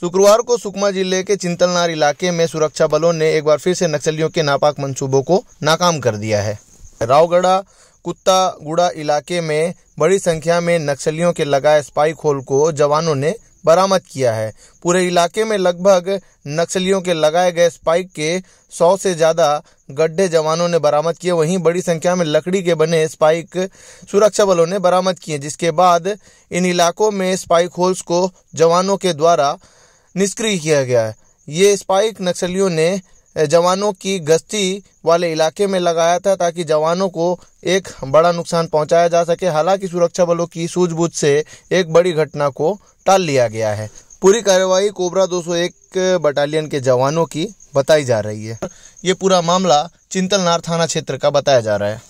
शुक्रवार को सुकमा जिले के चिंतलनार इलाके में सुरक्षा बलों ने एक बार फिर से नक्सलियों के नापाक मंसूबों को नाकाम कर दिया है रावगढ़ा कुत्ता गुड़ा इलाके में बड़ी संख्या में नक्सलियों के लगाए स्पाइक होल को जवानों ने बरामद किया है पूरे इलाके में लगभग नक्सलियों के लगाए गए स्पाइक के सौ से ज़्यादा गड्ढे जवानों ने बरामद किए वहीं बड़ी संख्या में लकड़ी के बने स्पाइक सुरक्षा बलों ने बरामद किए जिसके बाद इन इलाकों में स्पाइक होल्स को जवानों के द्वारा निष्क्रिय किया गया है ये स्पाइक नक्सलियों ने जवानों की गश्ती वाले इलाके में लगाया था ताकि जवानों को एक बड़ा नुकसान पहुंचाया जा सके हालांकि सुरक्षा बलों की सूझबूझ से एक बड़ी घटना को टाल लिया गया है पूरी कार्रवाई कोबरा 201 बटालियन के जवानों की बताई जा रही है ये पूरा मामला चिंतलनार थाना क्षेत्र का बताया जा रहा है